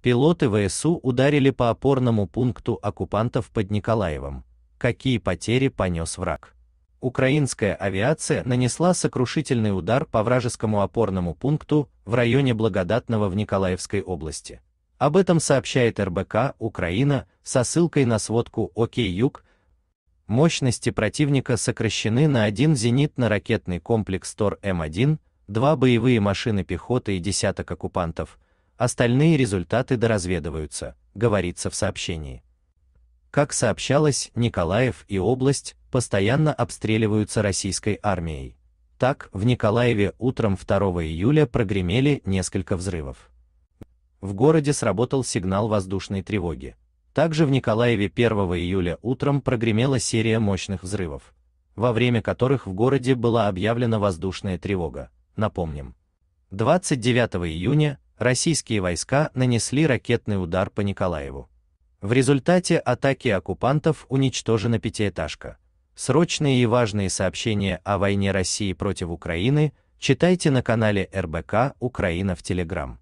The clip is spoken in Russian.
Пилоты ВСУ ударили по опорному пункту оккупантов под Николаевом. Какие потери понес враг? Украинская авиация нанесла сокрушительный удар по вражескому опорному пункту в районе Благодатного в Николаевской области. Об этом сообщает РБК «Украина» со ссылкой на сводку «Окей Юг». Мощности противника сокращены на один зенитно-ракетный комплекс ТОР-М1, эм два боевые машины пехоты и десяток оккупантов – Остальные результаты доразведываются, говорится в сообщении. Как сообщалось, Николаев и область постоянно обстреливаются российской армией. Так, в Николаеве утром 2 июля прогремели несколько взрывов. В городе сработал сигнал воздушной тревоги. Также в Николаеве 1 июля утром прогремела серия мощных взрывов, во время которых в городе была объявлена воздушная тревога. Напомним, 29 июня российские войска нанесли ракетный удар по Николаеву. В результате атаки оккупантов уничтожена пятиэтажка. Срочные и важные сообщения о войне России против Украины читайте на канале РБК Украина в Телеграм.